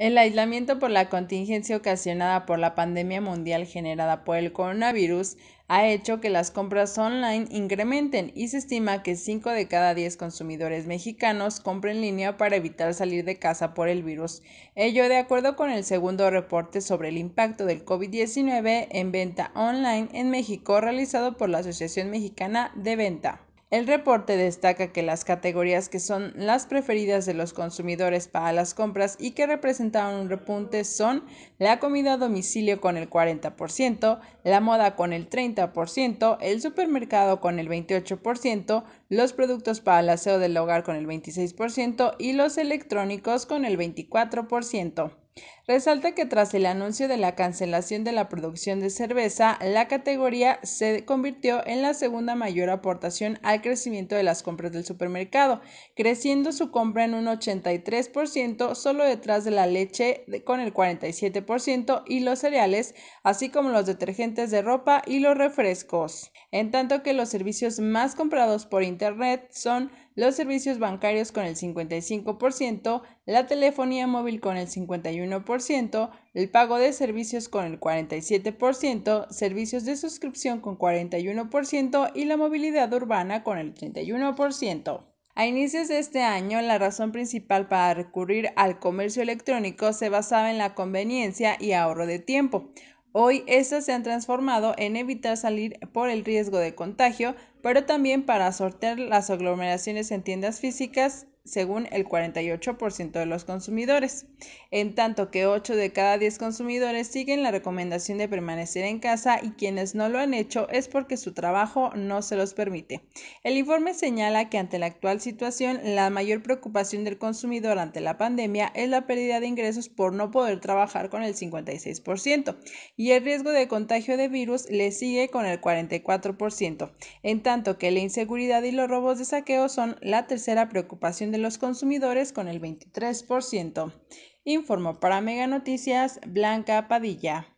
El aislamiento por la contingencia ocasionada por la pandemia mundial generada por el coronavirus ha hecho que las compras online incrementen y se estima que 5 de cada 10 consumidores mexicanos compren línea para evitar salir de casa por el virus. Ello de acuerdo con el segundo reporte sobre el impacto del COVID-19 en venta online en México realizado por la Asociación Mexicana de Venta. El reporte destaca que las categorías que son las preferidas de los consumidores para las compras y que representaron un repunte son la comida a domicilio con el 40%, la moda con el 30%, el supermercado con el 28%, los productos para el aseo del hogar con el 26% y los electrónicos con el 24%. Resalta que tras el anuncio de la cancelación de la producción de cerveza, la categoría se convirtió en la segunda mayor aportación al crecimiento de las compras del supermercado, creciendo su compra en un 83% solo detrás de la leche con el 47% y los cereales, así como los detergentes de ropa y los refrescos en tanto que los servicios más comprados por Internet son los servicios bancarios con el 55%, la telefonía móvil con el 51%, el pago de servicios con el 47%, servicios de suscripción con 41% y la movilidad urbana con el 31%. A inicios de este año, la razón principal para recurrir al comercio electrónico se basaba en la conveniencia y ahorro de tiempo. Hoy estas se han transformado en evitar salir por el riesgo de contagio, pero también para sortear las aglomeraciones en tiendas físicas según el 48% de los consumidores, en tanto que 8 de cada 10 consumidores siguen la recomendación de permanecer en casa y quienes no lo han hecho es porque su trabajo no se los permite. El informe señala que ante la actual situación, la mayor preocupación del consumidor ante la pandemia es la pérdida de ingresos por no poder trabajar con el 56% y el riesgo de contagio de virus le sigue con el 44%, en tanto que la inseguridad y los robos de saqueo son la tercera preocupación del los consumidores con el 23%, informó para Mega Noticias Blanca Padilla.